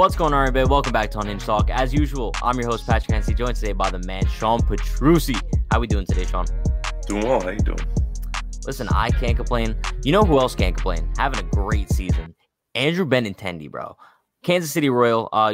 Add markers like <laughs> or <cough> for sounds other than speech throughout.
What's going on, everybody? Welcome back to Unhinged Talk. As usual, I'm your host, Patrick Hennessy, joined today by the man, Sean Petrucci. How we doing today, Sean? Doing well. How you doing? Listen, I can't complain. You know who else can't complain? Having a great season. Andrew Benintendi, bro. Kansas City Royal. Uh,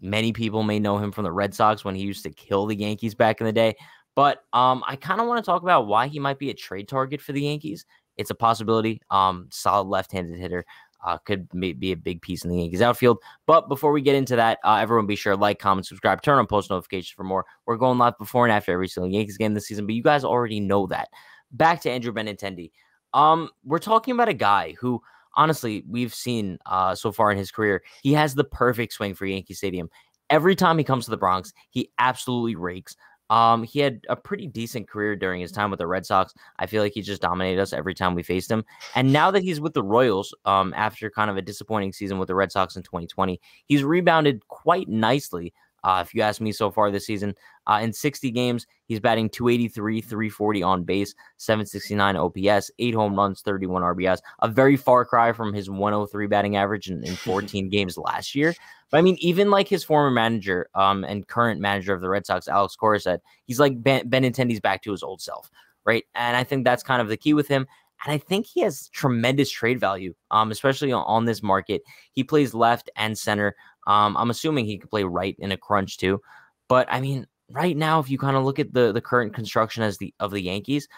many people may know him from the Red Sox when he used to kill the Yankees back in the day. But um, I kind of want to talk about why he might be a trade target for the Yankees. It's a possibility. Um, solid left-handed hitter uh, could be a big piece in the Yankees outfield. But before we get into that, uh, everyone be sure to like, comment, subscribe, turn on post notifications for more. We're going live before and after every single Yankees game this season, but you guys already know that. Back to Andrew Benintendi. Um, we're talking about a guy who, honestly, we've seen uh, so far in his career, he has the perfect swing for Yankee Stadium. Every time he comes to the Bronx, he absolutely rakes. Um, he had a pretty decent career during his mm-hmm. time with the Red Sox. I feel like he just dominated us every time we faced him. And <sighs> now that he's with the Royals, um, after kind of a disappointing season with the Red Sox in 2020, he's rebounded quite nicely uh, if you ask me so far this season, uh, in 60 games, he's batting 283, 340 on base, 769 OPS, eight home runs, 31 RBIs. A very far cry from his 103 batting average in, in <laughs> 14 games last year. But I mean, even like his former manager um, and current manager of the Red Sox, Alex Cora, said he's like ben- Benintendi's back to his old self, right? And I think that's kind of the key with him. And I think he has tremendous trade value, um, especially on this market. He plays left and center. Um, I'm assuming he could play right in a crunch too. But I mean, right now, if you kind of look at the the current construction as the of the Yankees,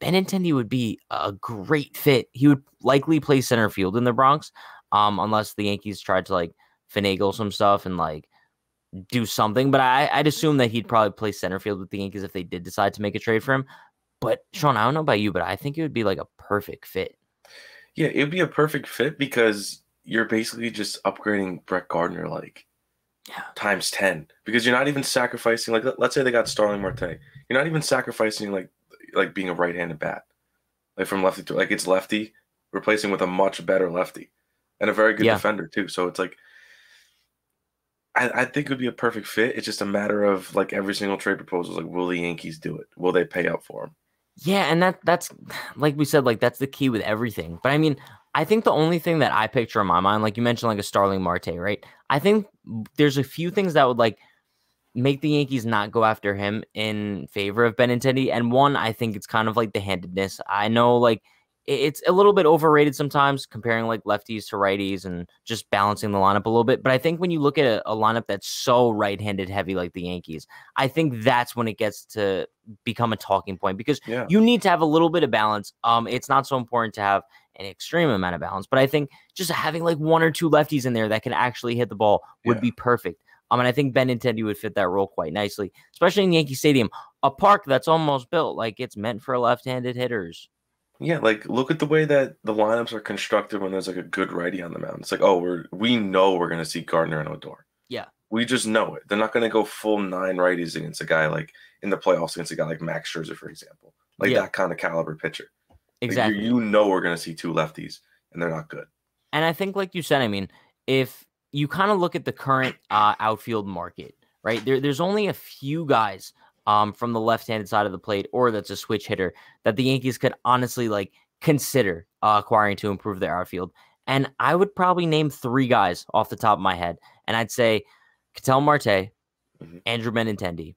Benintendi would be a great fit. He would likely play center field in the Bronx, um, unless the Yankees tried to like finagle some stuff and like do something. But I, I'd assume that he'd probably play center field with the Yankees if they did decide to make a trade for him. But Sean, I don't know about you, but I think it would be like a perfect fit. Yeah, it would be a perfect fit because you're basically just upgrading Brett Gardner like yeah. times ten because you're not even sacrificing like let's say they got Starling Marte, you're not even sacrificing like like being a right-handed bat like from lefty to like it's lefty replacing with a much better lefty and a very good yeah. defender too. So it's like I, I, think it would be a perfect fit. It's just a matter of like every single trade proposal is like, will the Yankees do it? Will they pay up for him? Yeah, and that that's like we said, like that's the key with everything. But I mean, I think the only thing that I picture in my mind, like you mentioned, like a Starling Marte, right? I think there's a few things that would like make the Yankees not go after him in favor of Benintendi. And one, I think it's kind of like the handedness. I know like it's a little bit overrated sometimes comparing like lefties to righties and just balancing the lineup a little bit. But I think when you look at a, a lineup that's so right handed heavy like the Yankees, I think that's when it gets to become a talking point because yeah. you need to have a little bit of balance. Um, it's not so important to have an extreme amount of balance. But I think just having like one or two lefties in there that can actually hit the ball would yeah. be perfect. I um, mean, I think Ben Benintendi would fit that role quite nicely, especially in Yankee Stadium, a park that's almost built like it's meant for left-handed hitters. Yeah, like look at the way that the lineups are constructed when there's like a good righty on the mound. It's like, oh, we're we know we're gonna see Gardner and Odor. Yeah, we just know it. They're not gonna go full nine righties against a guy like in the playoffs against a guy like Max Scherzer, for example, like yeah. that kind of caliber pitcher. Exactly. Like you know we're going to see two lefties, and they're not good. And I think, like you said, I mean, if you kind of look at the current uh, outfield market, right? There, there's only a few guys um, from the left-handed side of the plate, or that's a switch hitter that the Yankees could honestly like consider uh, acquiring to improve their outfield. And I would probably name three guys off the top of my head, and I'd say Cattell Marte, mm-hmm. Andrew Benintendi,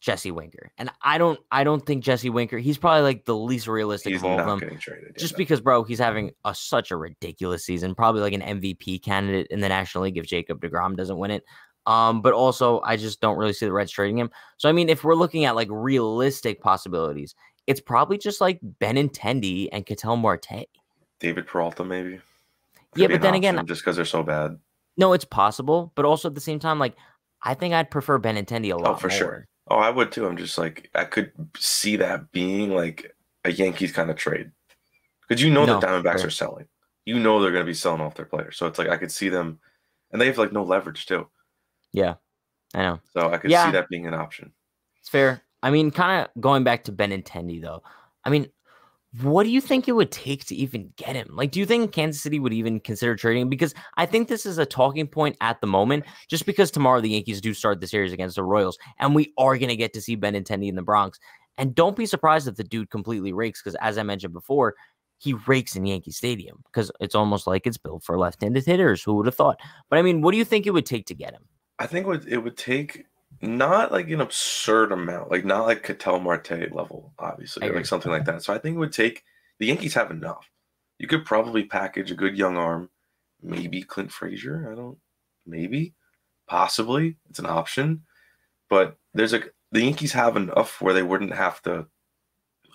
Jesse Winker. And I don't I don't think Jesse Winker, he's probably like the least realistic he's of all of them. Traded, just because bro, he's having a such a ridiculous season, probably like an MVP candidate in the National League if Jacob DeGrom doesn't win it. Um, but also I just don't really see the Reds trading him. So I mean, if we're looking at like realistic possibilities, it's probably just like Ben Benintendi and Cattell Marte. David Peralta maybe. Could yeah, but then again, just because they're so bad. No, it's possible, but also at the same time like I think I'd prefer Benintendi a oh, lot. Oh, for more. sure. Oh, I would too. I'm just like I could see that being like a Yankees kind of trade because you know no, the Diamondbacks sure. are selling. You know they're going to be selling off their players, so it's like I could see them, and they have like no leverage too. Yeah, I know. So I could yeah. see that being an option. It's fair. I mean, kind of going back to Ben Benintendi though. I mean, what do you think it would take to even get him? Like, do you think Kansas City would even consider trading? Because I think this is a talking point at the moment, just because tomorrow the Yankees do start the series against the Royals, and we are going to get to see Ben Benintendi in the Bronx. And don't be surprised if the dude completely rakes, because as I mentioned before, he rakes in Yankee Stadium because it's almost like it's built for left handed hitters. Who would have thought? But I mean, what do you think it would take to get him? I think what it would take not like an absurd amount, like not like Cattell Marte level, obviously, like something like that. So I think it would take the Yankees have enough. You could probably package a good young arm, maybe Clint Frazier. I don't, maybe, possibly it's an option, but there's a the Yankees have enough where they wouldn't have to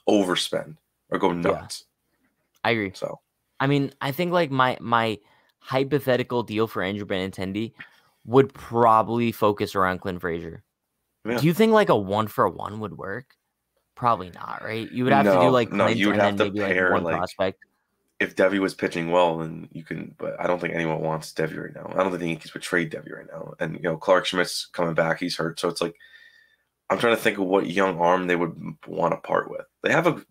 overspend or go nuts. Yeah. I agree. So, I mean, I think like my my hypothetical deal for Andrew Benintendi would probably focus around Clint Frazier. Yeah. Do you think like a one for one would work? Probably not, right? You would have no, to do like Clint no, you would have to maybe pair like, one like, prospect. If Devi was pitching well, then you can. But I don't think anyone wants Devi right now. I don't think he's betrayed would Devi right now. And you know Clark Schmidt's coming back; he's hurt, so it's like I'm trying to think of what young arm they would want to part with. They have a,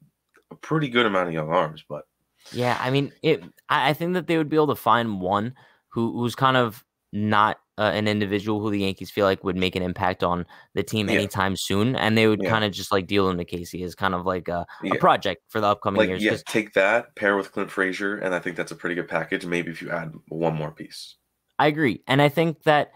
a pretty good amount of young arms, but yeah, I mean, it. I think that they would be able to find one who who's kind of not uh, an individual who the Yankees feel like would make an impact on the team yeah. anytime soon, and they would yeah. kind of just like deal him to Casey as kind of like a, yeah. a project for the upcoming like, years. Yeah, take that pair with Clint Frazier, and I think that's a pretty good package. Maybe if you add one more piece, I agree, and I think that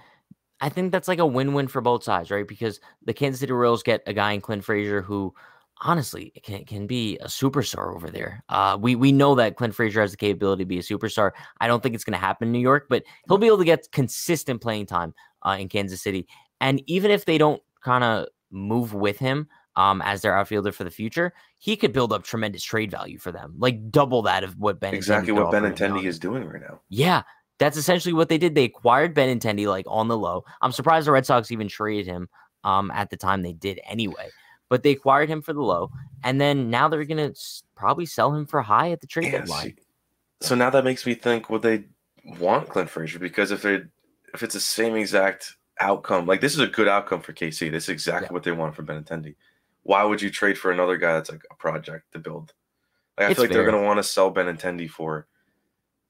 I think that's like a win-win for both sides, right? Because the Kansas City Royals get a guy in Clint Frazier who honestly can can be a superstar over there. Uh, we we know that Clint Frazier has the capability to be a superstar. I don't think it's going to happen in New York, but he'll be able to get consistent playing time uh, in Kansas City. And even if they don't kind of move with him um, as their outfielder for the future, he could build up tremendous trade value for them, like double that of what Ben exactly what Benintendi is doing right now. Yeah, that's essentially what they did. They acquired Benintendi like on the low. I'm surprised the Red Sox even traded him um, at the time they did anyway but they acquired him for the low, and then now they're gonna probably sell him for high at the trade deadline. So now that makes me think would they want Clint Frazier because if they if it's the same exact outcome, like this is a good outcome for KC. This is exactly yeah. what they want for Benintendi. Why would you trade for another guy that's like a project to build? Like I it's feel like fair. they're gonna want to sell Benintendi for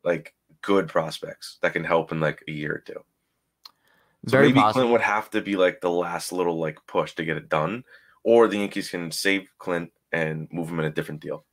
like good prospects that can help in like a year or two. So Very maybe possible. Clint would have to be like the last little like push to get it done or the Yankees can save Clint and move him in a different deal.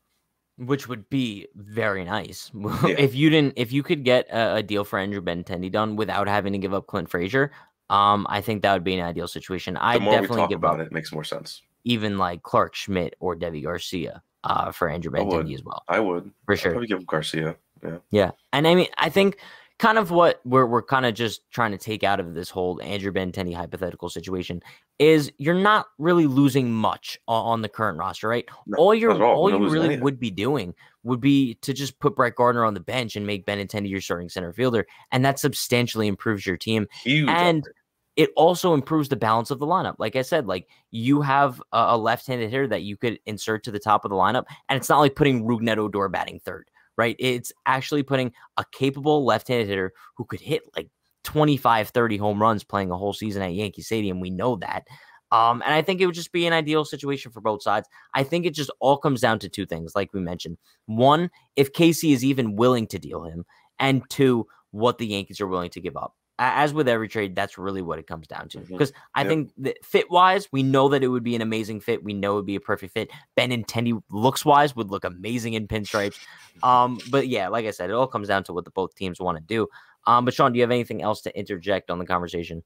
Which would be very nice <laughs> yeah. if you didn't if you could get a, a deal for Andrew Benintendi done without having to give up Clint Frazier. Um, I think that would be an ideal situation. I definitely give about up, it, makes more sense. Even like Clark Schmidt or Debbie Garcia uh, for Andrew Benintendi as well. I would for sure. I'd give him Garcia. Yeah. Yeah, and I mean, I think kind of what we're, we're kind of just trying to take out of this whole Andrew Benintendi hypothetical situation is you're not really losing much on the current roster, right? No, all you're all, all you really anything. would be doing would be to just put Brett Gardner on the bench and make Benintendi your starting center fielder, and that substantially improves your team. Huge and effort. it also improves the balance of the lineup. Like I said, like you have a, a left-handed hitter that you could insert to the top of the lineup, and it's not like putting Rugnetto or batting third right? It's actually putting a capable left handed hitter who could hit like 25, 30 home runs playing a whole season at Yankee Stadium. We know that. Um, and I think it would just be an ideal situation for both sides. I think it just all comes down to two things, like we mentioned. One, if Casey is even willing to deal him, and two, what the Yankees are willing to give up as with every trade, that's really what it comes down to. Because mm-hmm. I yep. think that fit wise, we know that it would be an amazing fit. We know it would be a perfect fit. Ben Intendi looks wise would look amazing in pinstripes. <laughs> um, but yeah, like I said, it all comes down to what the both teams want to do. Um, but Sean, do you have anything else to interject on the conversation?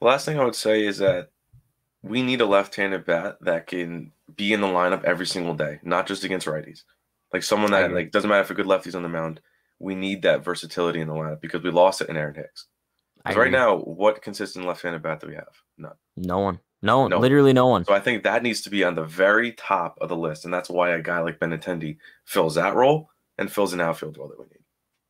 The last thing I would say is that we need a left-handed bat that can be in the lineup every single day, not just against righties. Like someone that like doesn't matter if a good lefty's on the mound. We need that versatility in the lineup because we lost it in Aaron Hicks right now, what consistent left-handed bat do we have? None. No one. No one. No. Literally no one. So I think that needs to be on the very top of the list, and that's why a guy like Benintendi fills that role and fills an outfield role that we need.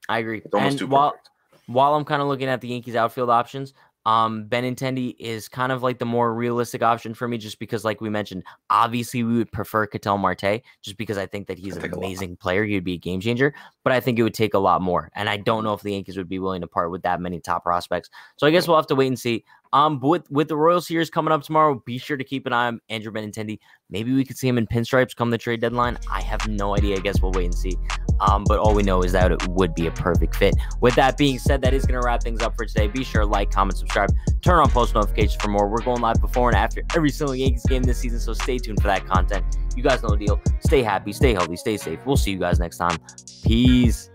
I agree. It's almost and too while, perfect. While I'm kind of looking at the Yankees outfield options, um, Benintendi is kind of like the more realistic option for me, just because, like we mentioned, obviously we would prefer Cattell Marte, just because I think that he's an amazing player. He'd be a game changer, but I think it would take a lot more, and I don't know if the Yankees would be willing to part with that many top prospects. So I guess we'll have to wait and see. Um, with, with the Royal Series coming up tomorrow, be sure to keep an eye on Andrew Benintendi. Maybe we could see him in pinstripes come the trade deadline. I have no idea. I guess we'll wait and see. Um, but all we know is that it would be a perfect fit. With that being said, that is going to wrap things up for today. Be sure to like, comment, subscribe, turn on post notifications for more. We're going live before and after every single Yankees game this season, so stay tuned for that content. You guys know the deal. Stay happy, stay healthy, stay safe. We'll see you guys next time. Peace.